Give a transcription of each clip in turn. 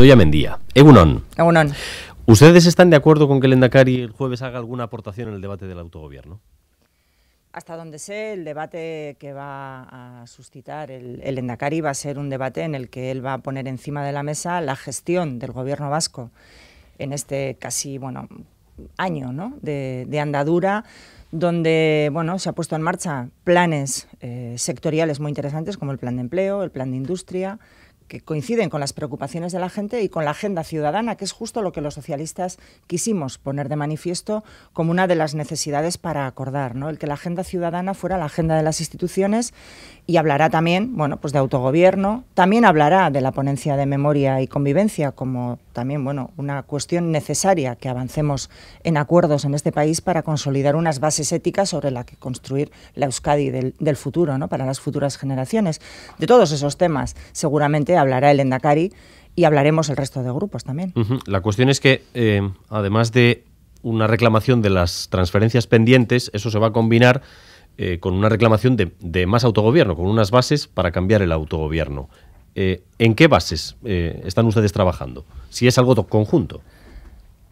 a Mendía. Egunon. ¿Ustedes están de acuerdo con que el Endacari el jueves haga alguna aportación en el debate del autogobierno? Hasta donde sé, el debate que va a suscitar el, Endacari va a ser un debate en el que él va a poner encima de la mesa la gestión del gobierno vasco en este casi bueno año ¿no? de, andadura donde bueno, se ha puesto en marcha planes eh, sectoriales muy interesantes como el plan de empleo, el plan de industria, que coinciden con las preocupaciones de la gente y con la agenda ciudadana, que es justo lo que los socialistas quisimos poner de manifiesto como una de las necesidades para acordar, ¿no? El que la agenda ciudadana fuera la agenda de las instituciones y hablará también, bueno, pues de autogobierno, también hablará de la ponencia de memoria y convivencia como también, bueno, una cuestión necesaria que avancemos en acuerdos en este país para consolidar unas bases éticas sobre la que construir la Euskadi del, futuro, ¿no? Para las futuras generaciones. De todos esos temas, seguramente hablará el Endacari y hablaremos el resto de grupos también. La cuestión es que, eh, además de una reclamación de las transferencias pendientes, eso se va a combinar eh, con una reclamación de, más autogobierno, con unas bases para cambiar el autogobierno. Eh, ¿En qué bases están ustedes trabajando? Si es algo conjunto.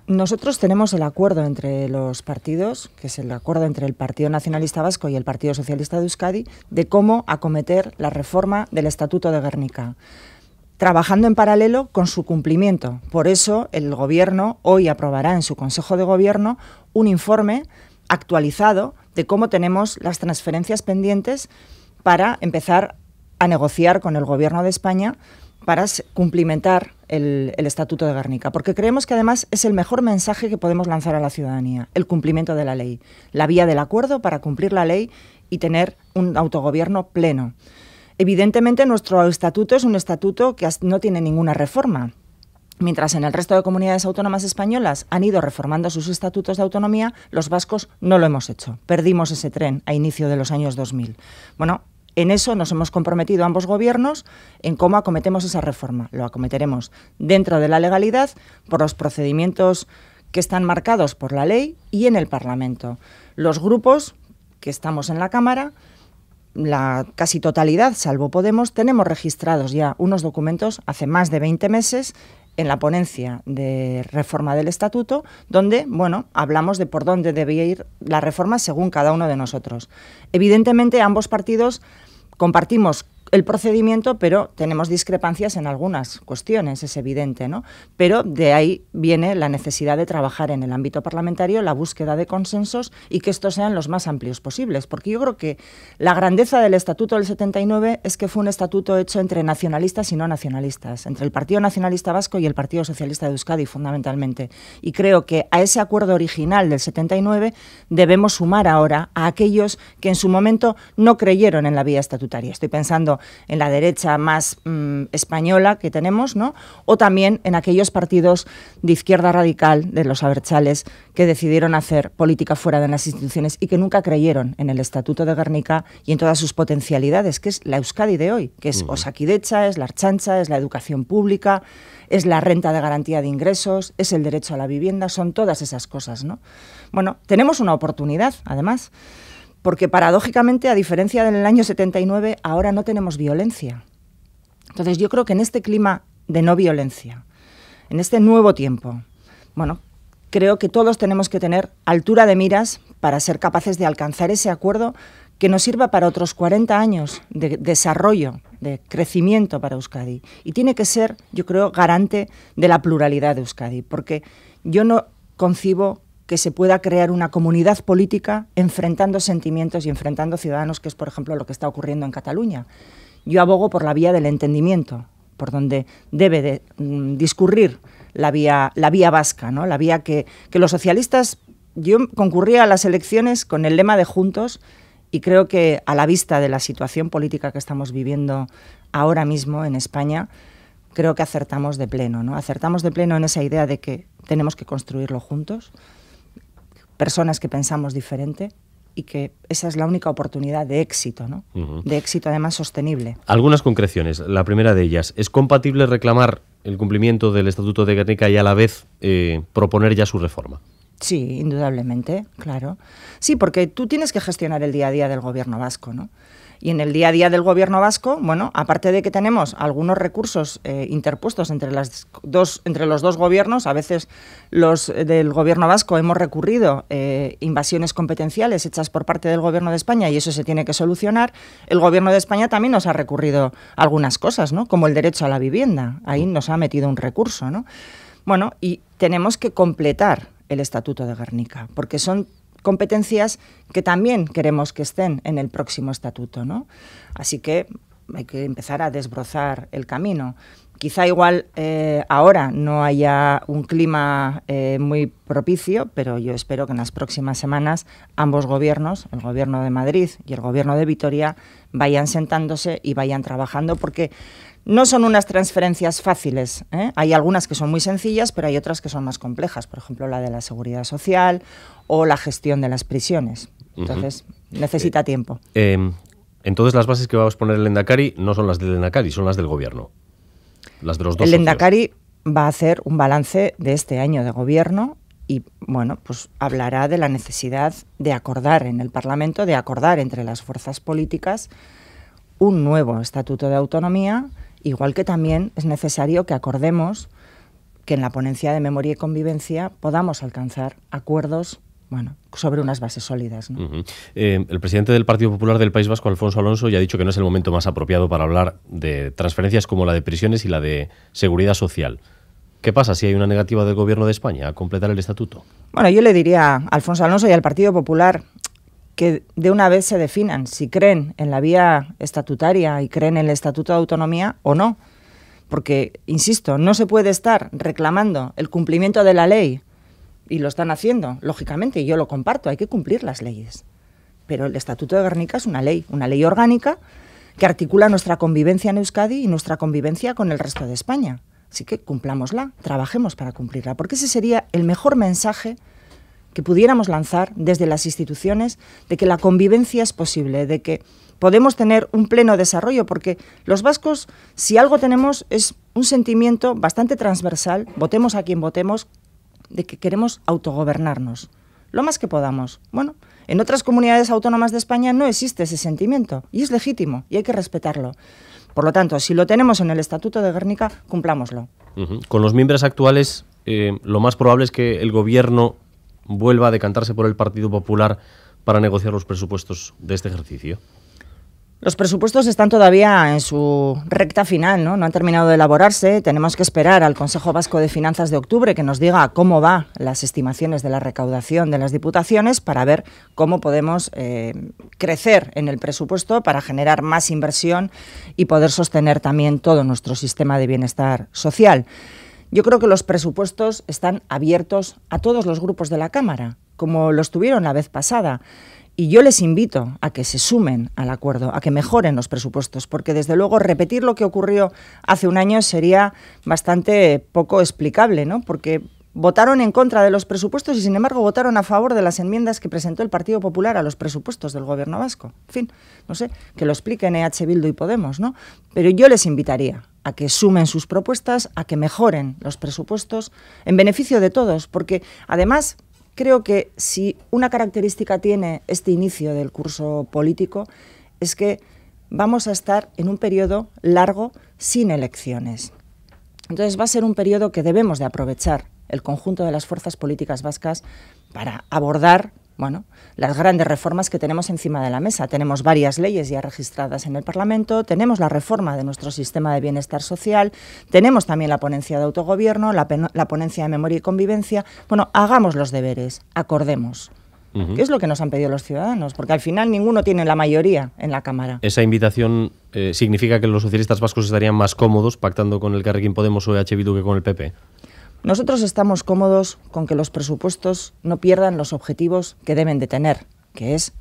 Nosotros tenemos el acuerdo entre los partidos, que es el acuerdo entre el Partido Nacionalista Vasco y el Partido Socialista de Euskadi, de cómo acometer la reforma del Estatuto de Guernica trabajando en paralelo con su cumplimiento. Por eso el Gobierno hoy aprobará en su Consejo de Gobierno un informe actualizado de cómo tenemos las transferencias pendientes para empezar a negociar con el Gobierno de España para cumplimentar el, Estatuto de Guernica, porque creemos que además es el mejor mensaje que podemos lanzar a la ciudadanía, el cumplimiento de la ley, la vía del acuerdo para cumplir la ley y tener un autogobierno pleno. Evidentemente, nuestro estatuto es un estatuto que no tiene ninguna reforma. Mientras en el resto de comunidades autónomas españolas han ido reformando sus estatutos de autonomía, los vascos no lo hemos hecho. Perdimos ese tren a inicio de los años 2000. Bueno, en eso nos hemos comprometido ambos gobiernos en cómo acometemos esa reforma. Lo acometeremos dentro de la legalidad, por los procedimientos que están marcados por la ley y en el Parlamento. Los grupos que estamos en la Cámara la casi totalidad, salvo Podemos, tenemos registrados ya unos documentos hace más de 20 meses en la ponencia de reforma del estatuto, donde, bueno, hablamos de por dónde debía ir la reforma según cada uno de nosotros. Evidentemente, ambos partidos compartimos el procedimiento, pero tenemos discrepancias en algunas cuestiones, es evidente, ¿no? Pero de ahí viene la necesidad de trabajar en el ámbito parlamentario, la búsqueda de consensos y que estos sean los más amplios posibles, porque yo creo que la grandeza del Estatuto del 79 es que fue un estatuto hecho entre nacionalistas y no nacionalistas, entre el Partido Nacionalista Vasco y el Partido Socialista de Euskadi fundamentalmente, y creo que a ese acuerdo original del 79 debemos sumar ahora a aquellos que en su momento no creyeron en la vía estatutaria. Estoy pensando en la derecha más mm, española que tenemos, O también en aquellos partidos de izquierda radical, de los aberchales, que decidieron hacer política fuera de las instituciones y que nunca creyeron en el Estatuto de Guernica y en todas sus potencialidades, que es la Euskadi de hoy, que es Osakidecha, es la Archancha, es la educación pública, es la renta de garantía de ingresos, es el derecho a la vivienda, son todas esas cosas, ¿no? Bueno, tenemos una oportunidad, además porque paradójicamente, a diferencia del año 79, ahora no tenemos violencia. Entonces yo creo que en este clima de no violencia, en este nuevo tiempo, bueno, creo que todos tenemos que tener altura de miras para ser capaces de alcanzar ese acuerdo que nos sirva para otros 40 años de desarrollo, de crecimiento para Euskadi. Y tiene que ser, yo creo, garante de la pluralidad de Euskadi, porque yo no concibo que se pueda crear una comunidad política enfrentando sentimientos y enfrentando ciudadanos, que es, por ejemplo, lo que está ocurriendo en Cataluña. Yo abogo por la vía del entendimiento, por donde debe mm, discurrir la vía, la vía vasca, ¿no? la vía que, que los socialistas... Yo concurría a las elecciones con el lema de Juntos y creo que a la vista de la situación política que estamos viviendo ahora mismo en España, creo que acertamos de pleno, ¿no? Acertamos de pleno en esa idea de que tenemos que construirlo juntos, personas que pensamos diferente y que esa es la única oportunidad de éxito, ¿no? De éxito además sostenible. Algunas concreciones. La primera de ellas, ¿es compatible reclamar el cumplimiento del Estatuto de Guernica y a la vez eh, proponer ya su reforma? Sí, indudablemente, claro. Sí, porque tú tienes que gestionar el día a día del gobierno vasco, ¿no? Y en el día a día del gobierno vasco, bueno, aparte de que tenemos algunos recursos eh, interpuestos entre, las dos, entre los dos gobiernos, a veces los eh, del gobierno vasco hemos recurrido eh, invasiones competenciales hechas por parte del gobierno de España y eso se tiene que solucionar, el gobierno de España también nos ha recurrido algunas cosas, ¿no? Como el derecho a la vivienda, ahí nos ha metido un recurso, ¿no? Bueno, y tenemos que completar el Estatuto de Guernica, porque son competencias que también queremos que estén en el próximo estatuto, ¿no? Así que hay que empezar a desbrozar el camino. Quizá igual eh, ahora no haya un clima eh, muy propicio, pero yo espero que en las próximas semanas ambos gobiernos, el gobierno de Madrid y el gobierno de Vitoria, vayan sentándose y vayan trabajando, porque no son unas transferencias fáciles. ¿eh? Hay algunas que son muy sencillas, pero hay otras que son más complejas. Por ejemplo, la de la seguridad social o la gestión de las prisiones. Entonces, necesita eh, tiempo. Em, entonces, las bases que va a exponer el Endacari no son las del Endacari, son las del gobierno. Las de los dos. El Endacari va a hacer un balance de este año de gobierno y bueno, pues hablará de la necesidad de acordar en el Parlamento, de acordar entre las fuerzas políticas un nuevo estatuto de autonomía Igual que también es necesario que acordemos que en la ponencia de memoria y convivencia podamos alcanzar acuerdos bueno, sobre unas bases sólidas. Eh, el presidente del Partido Popular del País Vasco, Alfonso Alonso, ya ha dicho que no es el momento más apropiado para hablar de transferencias como la de prisiones y la de seguridad social. ¿Qué pasa si hay una negativa del Gobierno de España a completar el estatuto? Bueno, yo le diría a Alfonso Alonso y al Partido Popular que de una vez se definan si creen en la vía estatutaria y creen en el Estatuto de Autonomía o no. Porque, insisto, no se puede estar reclamando el cumplimiento de la ley, y lo están haciendo, lógicamente, y yo lo comparto, hay que cumplir las leyes. Pero el Estatuto de Guernica es una ley, una ley orgánica que articula nuestra convivencia en Euskadi y nuestra convivencia con el resto de España. Así que cumplámosla, trabajemos para cumplirla, porque ese sería el mejor mensaje que pudiéramos lanzar desde las instituciones de que la convivencia es posible, de que podemos tener un pleno desarrollo, porque los vascos, si algo tenemos, es un sentimiento bastante transversal, votemos a quien votemos, de que queremos autogobernarnos, lo más que podamos. Bueno, en otras comunidades autónomas de España no existe ese sentimiento, y es legítimo, y hay que respetarlo. Por lo tanto, si lo tenemos en el Estatuto de Guernica, cumplámoslo. Con los miembros actuales, eh, lo más probable es que el gobierno vuelva a decantarse por el Partido Popular para negociar los presupuestos de este ejercicio? Los presupuestos están todavía en su recta final, ¿no? No han terminado de elaborarse. Tenemos que esperar al Consejo Vasco de Finanzas de octubre que nos diga cómo van las estimaciones de la recaudación de las diputaciones para ver cómo podemos eh, crecer en el presupuesto para generar más inversión y poder sostener también todo nuestro sistema de bienestar social. Yo creo que los presupuestos están abiertos a todos los grupos de la Cámara, como los tuvieron la vez pasada. Y yo les invito a que se sumen al acuerdo, a que mejoren los presupuestos, porque desde luego repetir lo que ocurrió hace un año sería bastante poco explicable, ¿no? Porque votaron en contra de los presupuestos y sin embargo votaron a favor de las enmiendas que presentó el Partido Popular a los presupuestos del Gobierno vasco. En fin, no sé, que lo expliquen EH Bildu y Podemos, ¿no? Pero yo les invitaría a que sumen sus propuestas, a que mejoren los presupuestos, en beneficio de todos, porque además creo que si una característica tiene este inicio del curso político es que vamos a estar en un periodo largo sin elecciones. Entonces va a ser un periodo que debemos de aprovechar el conjunto de las fuerzas políticas vascas para abordar bueno, las grandes reformas que tenemos encima de la mesa. Tenemos varias leyes ya registradas en el Parlamento, tenemos la reforma de nuestro sistema de bienestar social, tenemos también la ponencia de autogobierno, la, ponencia de memoria y convivencia. Bueno, hagamos los deberes, acordemos. ¿Qué es lo que nos han pedido los ciudadanos? Porque al final ninguno tiene la mayoría en la Cámara. Esa invitación eh, significa que los socialistas vascos estarían más cómodos pactando con el Carrequín Podemos o el Bildu que con el PP. Nosotros estamos cómodos con que los presupuestos no pierdan los objetivos que deben de tener, que es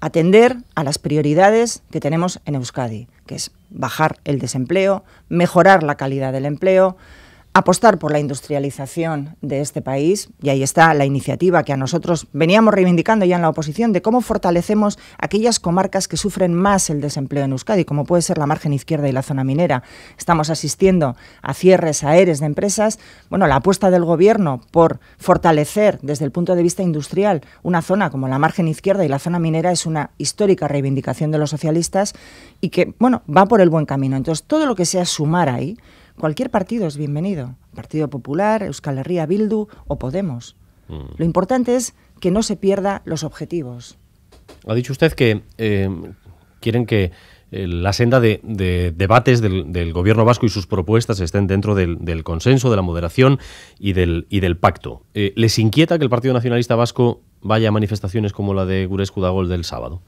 atender a las prioridades que tenemos en Euskadi, que es bajar el desempleo, mejorar la calidad del empleo, apostar por la industrialización de este país, y ahí está la iniciativa que a nosotros veníamos reivindicando ya en la oposición, de cómo fortalecemos aquellas comarcas que sufren más el desempleo en Euskadi, como puede ser la margen izquierda y la zona minera. Estamos asistiendo a cierres aéreos de empresas. Bueno, la apuesta del Gobierno por fortalecer desde el punto de vista industrial una zona como la margen izquierda y la zona minera es una histórica reivindicación de los socialistas y que, bueno, va por el buen camino. Entonces, todo lo que sea sumar ahí, Cualquier partido es bienvenido. Partido Popular, Euskal Herria Bildu o Podemos. Mm. Lo importante es que no se pierda los objetivos. Ha dicho usted que eh, quieren que eh, la senda de, debates del, gobierno vasco y sus propuestas estén dentro del, consenso, de la moderación y del, pacto. Eh, ¿Les inquieta que el Partido Nacionalista Vasco vaya a manifestaciones como la de Gurescu Dagol del sábado?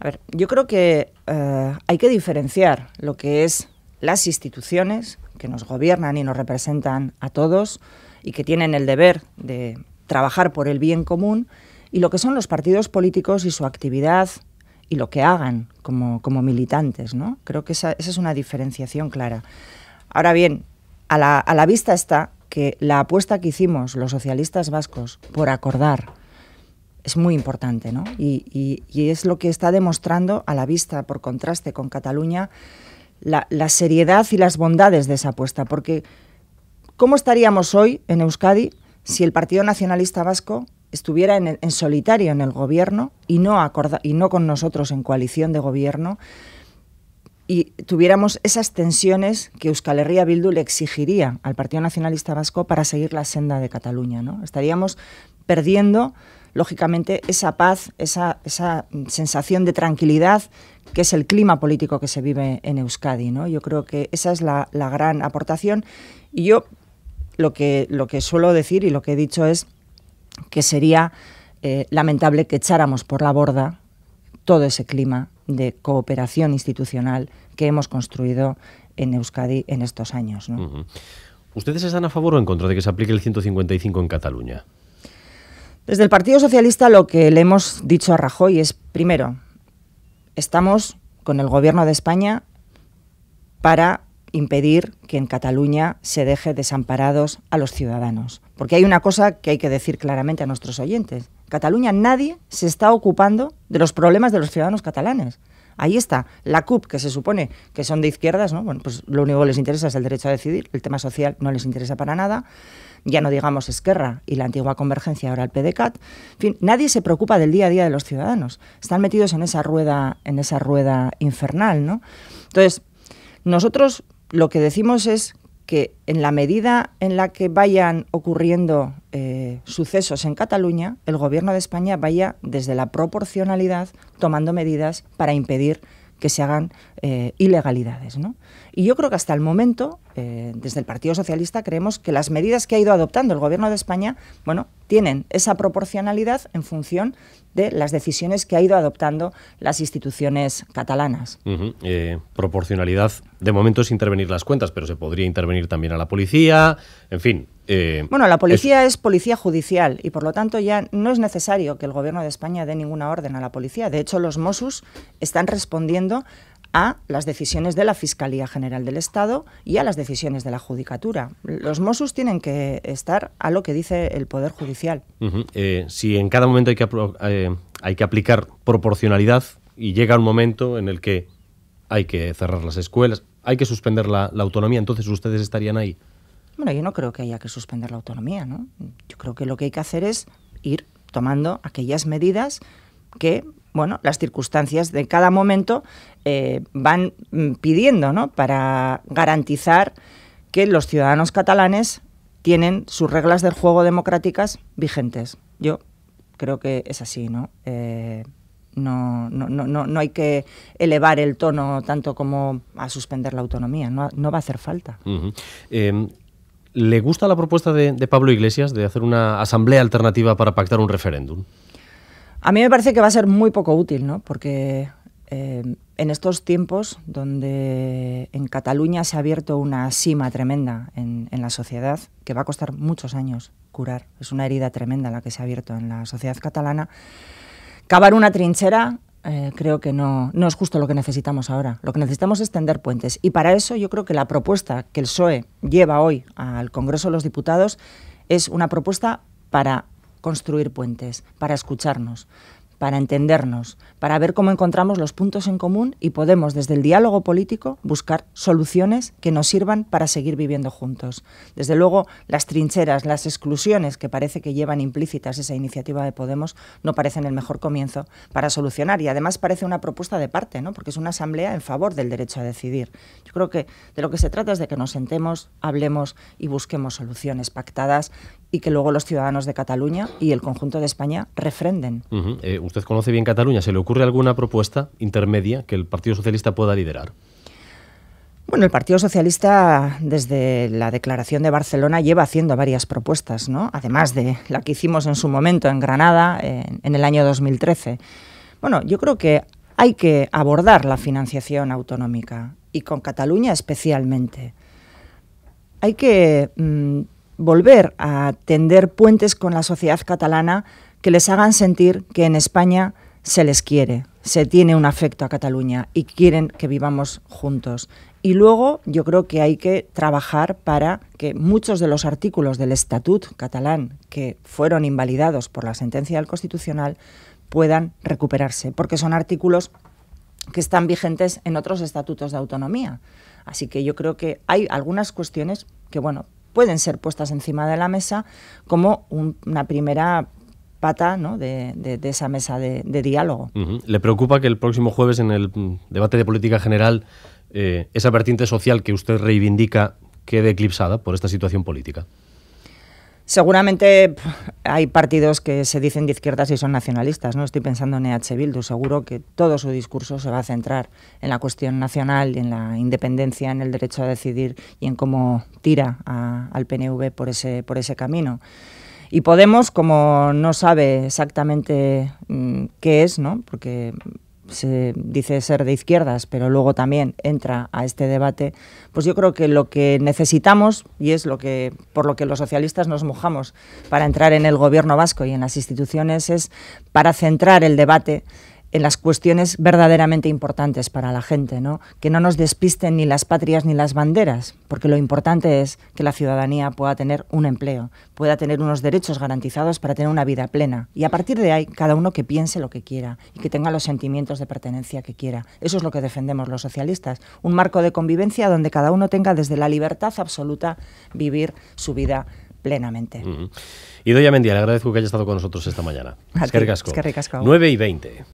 A ver, yo creo que hay que diferenciar lo que es las instituciones que nos gobiernan y nos representan a todos y que tienen el deber de trabajar por el bien común y lo que son los partidos políticos y su actividad y lo que hagan como, militantes. ¿no? Creo que esa, es una diferenciación clara. Ahora bien, a la, vista está que la apuesta que hicimos los socialistas vascos por acordar es muy importante, ¿no? y, es lo que está demostrando a la vista, por contraste con Cataluña, la, seriedad y las bondades de esa apuesta, porque ¿cómo estaríamos hoy en Euskadi si el Partido Nacionalista Vasco estuviera en, solitario en el gobierno y no, y no con nosotros en coalición de gobierno y tuviéramos esas tensiones que Euskal Herria Bildu le exigiría al Partido Nacionalista Vasco para seguir la senda de Cataluña. ¿no? Estaríamos perdiendo, lógicamente, esa paz, esa, esa sensación de tranquilidad que es el clima político que se vive en Euskadi. ¿no? Yo creo que esa es la, gran aportación. Y yo lo que, lo que suelo decir y lo que he dicho es que sería eh, lamentable que echáramos por la borda todo ese clima de cooperación institucional que hemos construido en Euskadi en estos años. ¿Ustedes están a favor o en contra de que se aplique el 155 en Cataluña? Desde el Partido Socialista lo que le hemos dicho a Rajoy es, primero, estamos con el Gobierno de España para impedir que en Cataluña se deje desamparados a los ciudadanos. Porque hay una cosa que hay que decir claramente a nuestros oyentes. Cataluña nadie se está ocupando de los problemas de los ciudadanos catalanes. Ahí está. La CUP, que se supone que son de izquierdas, ¿no? Bueno, pues lo único que les interesa es el derecho a decidir, el tema social no les interesa para nada. Ya no digamos Esquerra y la antigua Convergencia, ahora el PDCAT. En fin, nadie se preocupa del día a día de los ciudadanos. Están metidos en esa rueda, en esa rueda infernal, ¿no? Entonces, nosotros lo que decimos es que en la medida en la que vayan ocurriendo eh, sucesos en Cataluña, el Gobierno de España vaya desde la proporcionalidad tomando medidas para impedir que se hagan eh, ilegalidades. Y yo creo que hasta el momento, eh, desde el Partido Socialista, creemos que las medidas que ha ido adoptando el Gobierno de España, bueno, tienen esa proporcionalidad en función de las decisiones que ha ido adoptando las instituciones catalanas. Eh, proporcionalidad, de momento es intervenir las cuentas, pero se podría intervenir también a la policía, en fin, eh, bueno, la policía es... policía judicial y por lo tanto ya no es necesario que el gobierno de España dé ninguna orden a la policía. De hecho, los Mossos están respondiendo a las decisiones de la Fiscalía General del Estado y a las decisiones de la Judicatura. Los Mossos tienen que estar a lo que dice el Poder Judicial. Eh, si en cada momento hay que, eh, hay que aplicar proporcionalidad y llega un momento en el que hay que cerrar las escuelas, hay que suspender la autonomía, entonces ustedes estarían ahí. Bueno, yo no creo que haya que suspender la autonomía, ¿no? Yo creo que lo que hay que hacer es ir tomando aquellas medidas que, bueno, las circunstancias de cada momento eh, van mm, pidiendo, ¿no? Para garantizar que los ciudadanos catalanes tienen sus reglas del juego democráticas vigentes. Yo creo que es así, ¿no? Eh, no, no, no, no, hay que elevar el tono tanto como a suspender la autonomía, no, va a hacer falta. ¿Le gusta la propuesta de, Pablo Iglesias de hacer una asamblea alternativa para pactar un referéndum? A mí me parece que va a ser muy poco útil, ¿no? Porque eh, en estos tiempos donde en Cataluña se ha abierto una sima tremenda en, en, la sociedad, que va a costar muchos años curar, es una herida tremenda la que se ha abierto en la sociedad catalana, cavar una trinchera eh, creo que no, no es justo lo que necesitamos ahora. Lo que necesitamos es tender puentes. Y para eso yo creo que la propuesta que el PSOE lleva hoy al Congreso de los Diputados es una propuesta para construir puentes, para escucharnos, para entendernos, para ver cómo encontramos los puntos en común y podemos desde el diálogo político buscar soluciones que nos sirvan para seguir viviendo juntos. Desde luego, las trincheras, las exclusiones que parece que llevan implícitas esa iniciativa de Podemos no parecen el mejor comienzo para solucionar y además parece una propuesta de parte, ¿no? porque es una asamblea en favor del derecho a decidir. Yo creo que de lo que se trata es de que nos sentemos, hablemos y busquemos soluciones pactadas y que luego los ciudadanos de Cataluña y el conjunto de España refrenden. Eh, usted conoce bien Cataluña. ¿Se le ocurre alguna propuesta intermedia que el Partido Socialista pueda liderar? Bueno, el Partido Socialista desde la declaración de Barcelona lleva haciendo varias propuestas, ¿no? Además de la que hicimos en su momento en Granada en, el año 2013. Bueno, yo creo que hay que abordar la financiación autonómica y con Cataluña especialmente. Hay que mm, volver a tender puentes con la sociedad catalana que les hagan sentir que en España se les quiere, se tiene un afecto a Cataluña y quieren que vivamos juntos. Y luego yo creo que hay que trabajar para que muchos de los artículos del Estatut catalán que fueron invalidados por la sentencia del Constitucional puedan recuperarse, porque son artículos que están vigentes en otros estatutos de autonomía. Así que yo creo que hay algunas cuestiones que, bueno, pueden ser puestas encima de la mesa como una primera pata de, esa mesa de, diálogo. ¿Le preocupa que el próximo jueves en el debate de política general eh, esa vertiente social que usted reivindica quede eclipsada por esta situación política? Seguramente hay partidos que se dicen de izquierdas y son nacionalistas, ¿no? Estoy pensando en EH Bildu, seguro que todo su discurso se va a centrar en la cuestión nacional en la independencia, en el derecho a decidir y en cómo tira al PNV por ese, por ese camino. Y Podemos, como no sabe exactamente mm, qué es, ¿no? porque se dice ser de izquierdas, pero luego también entra a este debate, pues yo creo que lo que necesitamos, y es lo que, por lo que los socialistas nos mojamos para entrar en el gobierno vasco y en las instituciones, es para centrar el debate en las cuestiones verdaderamente importantes para la gente, ¿no? Que no nos despisten ni las patrias ni las banderas, porque lo importante es que la ciudadanía pueda tener un empleo, pueda tener unos derechos garantizados para tener una vida plena. Y a partir de ahí, cada uno que piense lo que quiera y que tenga los sentimientos de pertenencia que quiera. Eso es lo que defendemos los socialistas, un marco de convivencia donde cada uno tenga desde la libertad absoluta vivir su vida plenamente. Y Doña Mendía, le agradezco que haya estado con nosotros esta mañana. Es que ricasco. 9 y 20.